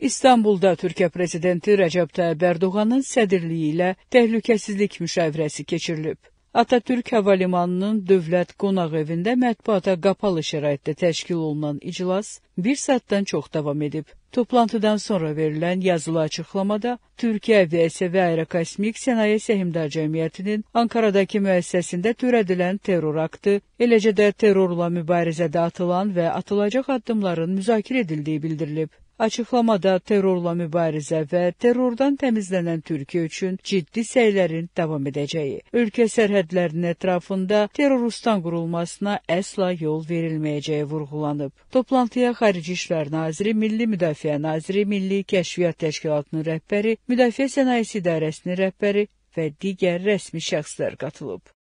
İstanbulda Türkiyə prezidenti Rəcəb Tayyib Ərdoğanın sədrliyi ilə təhlükəsizlik müşavirəsi keçirilib. Atatürk Hava Limanının Dövlət Qonaq Evində mətbuata qapalı şəraitdə təşkil olunan iclas bir saatdan çox davam edib. Toplantıdan sonra verilən yazılı açıqlamada Türkiyə Aviasiya və Aerokosmik Sənaye Səhmdar Cəmiyyətinin Ankaradakı müəssisəsində törədilən terror aktı, eləcə də terrorla mübarizədə atılan və atılacaq addımların müzakirə edildiyi bildirilib. Açıqlamada terrorla mübarizə və terrordan təmizlənən Türkiyə üçün ciddi səylərin davam edəcəyi, ölkə sərhədlərinin ətrafında terroristan qurulmasına əsla yol verilməyəcəyi vurğulanıb. Toplantıya Xarici İşlər Naziri, Milli Müdafiə Naziri, Milli Kəşfiyyat Təşkilatının rəhbəri, Müdafiə Sənayesi İdarəsinin rəhbəri və digər rəsmi şəxslər qatılıb.